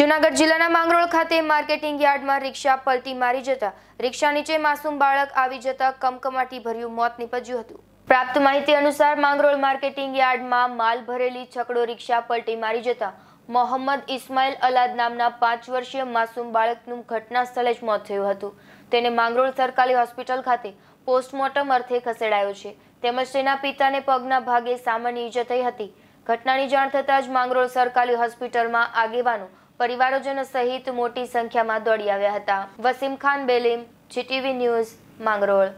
જુનાગઢ જિલ્લાના માંગરોળ ખાતે માર્કેટિંગ યાર્ડમાં રિક્ષા પલટી મારી જતા રિક્ષા નીચે માસૂમ બાળક આવી જતા કમકમાટી ભર્યું મોત નીપજ્યું હતું પ્રાપ્ત માહિતી અનુસાર માંગરોળ માર્કેટિંગ યાર્ડમાં માલ ભરેલી છકડો રિક્ષા પલટી મારી જતા મોહમ્મદ ઇસ્માઇલ અલાદ નામના પાંચ વર્ષીય માસૂમ બાળકનું ઘટના સ્થળે જ મોત થયું હતું તેને માંગરોળ સરકારી હોસ્પિટલ ખાતે પોસ્ટમોર્ટમ અર્થે ખસેડાયો છે તેમજ તેના પિતાને પગના ભાગે સામાન્ય ઈજા થઈ હતી ઘટનાની જાણ થતાં જ માંગરોળ સરકારી હોસ્પિટલમાં આગેવાનો પરિવારોજનો સહિત મોટી સંખ્યામાં દોડી આવ્યા હતા વસીમ ખાન બેલીમ જીટીવી ન્યૂઝ માંગરોળ